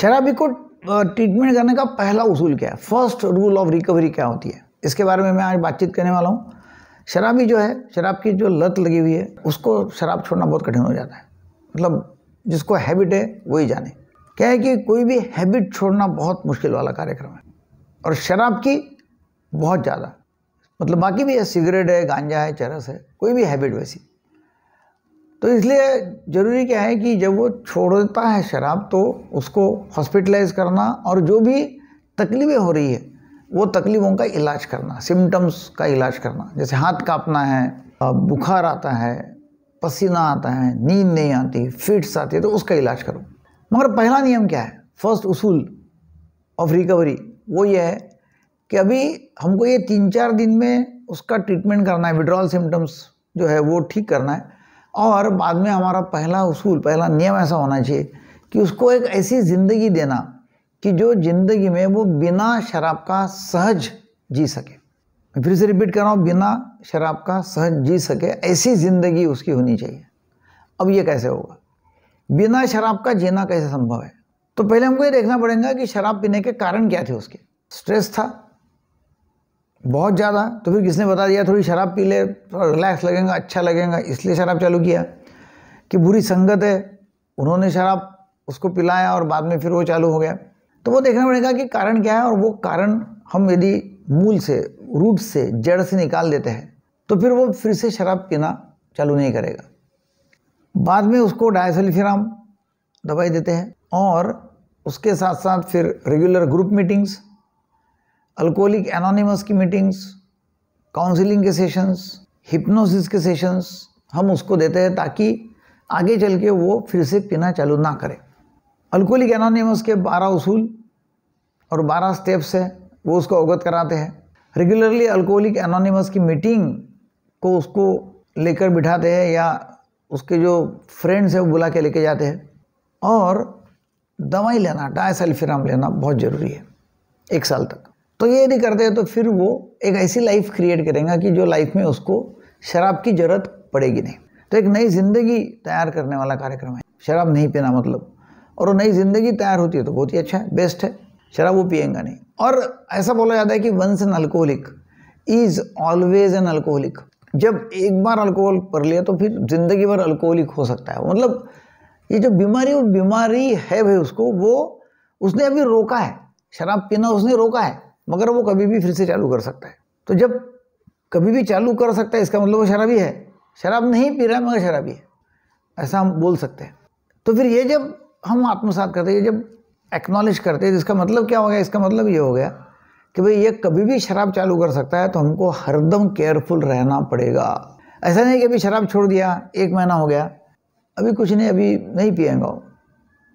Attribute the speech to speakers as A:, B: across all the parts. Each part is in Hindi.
A: शराबी को ट्रीटमेंट करने का पहला उसूल क्या है फर्स्ट रूल ऑफ रिकवरी क्या होती है इसके बारे में मैं आज बातचीत करने वाला हूँ शराबी जो है शराब की जो लत लगी हुई है उसको शराब छोड़ना बहुत कठिन हो जाता है मतलब जिसको हैबिट है वही जाने क्या है कि कोई भी हैबिट छोड़ना बहुत मुश्किल वाला कार्यक्रम है और शराब की बहुत ज़्यादा मतलब बाकी भी है सिगरेट है गांजा है चरस है कोई भी हैबिट वैसी तो इसलिए ज़रूरी क्या है कि जब वो छोड़ता है शराब तो उसको हॉस्पिटलाइज करना और जो भी तकलीफ़ें हो रही है वो तकलीफ़ों का इलाज करना सिम्टम्स का इलाज करना जैसे हाथ कांपना है बुखार आता है पसीना आता है नींद नहीं आती फिट्स आती है तो उसका इलाज करो मगर पहला नियम क्या है फर्स्ट उसूल ऑफ रिकवरी वो ये है कि अभी हमको ये तीन चार दिन में उसका ट्रीटमेंट करना है विड्रॉल सिम्टम्स जो है वो ठीक करना है और बाद में हमारा पहला उसूल पहला नियम ऐसा होना चाहिए कि उसको एक ऐसी ज़िंदगी देना कि जो ज़िंदगी में वो बिना शराब का सहज जी सके फिर से रिपीट कर रहा हूँ बिना शराब का सहज जी सके ऐसी ज़िंदगी उसकी होनी चाहिए अब ये कैसे होगा बिना शराब का जीना कैसे संभव है तो पहले हमको ये देखना पड़ेगा कि शराब पीने के कारण क्या थे उसके स्ट्रेस था बहुत ज़्यादा तो फिर किसने बता दिया थोड़ी शराब पी ले थोड़ा रिलैक्स लगेगा अच्छा लगेगा इसलिए शराब चालू किया कि बुरी संगत है उन्होंने शराब उसको पिलाया और बाद में फिर वो चालू हो गया तो वो देखना पड़ेगा कि कारण क्या है और वो कारण हम यदि मूल से रूट से जड़ से निकाल देते हैं तो फिर वो फिर से शराब पीना चालू नहीं करेगा बाद में उसको डायसल्फिराम दवाई देते हैं और उसके साथ साथ फिर regular group meetings Alcoholic Anonymous की मीटिंग्स काउंसिलिंग के सेशंस हिप्नोसिस के सेशंस हम उसको देते हैं ताकि आगे चल के वो फिर से पीना चालू ना करे अल्कोहलिक एनोनिमस के बारह उसूल और बारह स्टेप्स हैं वो उसको अवगत कराते हैं रेगुलरली अल्कोहलिक एनोनिमस की मीटिंग को उसको लेकर बिठाते हैं या उसके जो फ्रेंड्स हैं वो बुला के लेके जाते हैं और दवाई लेना डायसल्फिराम लेना बहुत ज़रूरी है एक साल तक तो ये यदि करते हैं तो फिर वो एक ऐसी लाइफ क्रिएट करेगा कि जो लाइफ में उसको शराब की ज़रूरत पड़ेगी नहीं तो एक नई ज़िंदगी तैयार करने वाला कार्यक्रम है शराब नहीं पीना मतलब और वो नई ज़िंदगी तैयार होती है तो बहुत ही अच्छा है बेस्ट है शराब वो पिएगा नहीं और ऐसा बोला जाता है कि once an alcoholic is always an alcoholic जब एक बार अल्कोहल पर लिया तो फिर ज़िंदगी भर अल्कोहलिक हो सकता है मतलब ये जो बीमारी वो बीमारी है भाई उसको वो उसने अभी रोका है शराब पीना उसने रोका है मगर वो कभी भी फिर से चालू कर सकता है तो जब कभी भी चालू कर सकता है इसका मतलब वो शराबी है शराब नहीं पी रहा है मगर शराबी है ऐसा हम बोल सकते हैं तो फिर ये जब हम आत्मसात करते हैं जब एक्नॉलेज करते हैं तो इसका मतलब क्या हो गया इसका मतलब ये हो गया कि भाई ये कभी भी शराब चालू कर सकता है तो हमको हरदम केयरफुल रहना पड़ेगा ऐसा नहीं कि अभी शराब छोड़ दिया एक महीना हो गया अभी कुछ नहीं अभी नहीं पिएगा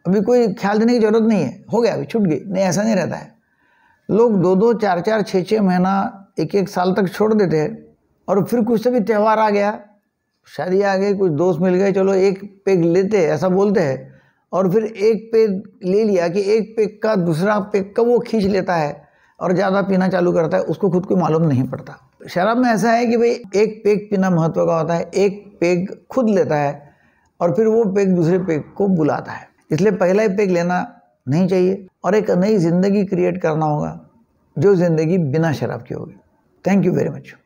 A: अभी कोई ख्याल देने की ज़रूरत नहीं है हो गया अभी छूट गई नहीं ऐसा नहीं रहता है लोग दो दो चार चार छः छः महीना एक एक साल तक छोड़ देते हैं और फिर कुछ से भी त्यौहार आ गया शादी आ गई कुछ दोस्त मिल गए चलो एक पेग लेते हैं ऐसा बोलते हैं और फिर एक पेग ले लिया कि एक पेग का दूसरा पेग का वो खींच लेता है और ज़्यादा पीना चालू करता है उसको खुद को मालूम नहीं पड़ता शराब में ऐसा है कि भाई एक पेग पीना महत्व का होता है एक पेग खुद लेता है और फिर वो पेग दूसरे पेग को बुलाता है इसलिए पहला ही पेग लेना नहीं चाहिए और एक नई ज़िंदगी क्रिएट करना होगा जो ज़िंदगी बिना शराब की होगी थैंक यू वेरी मच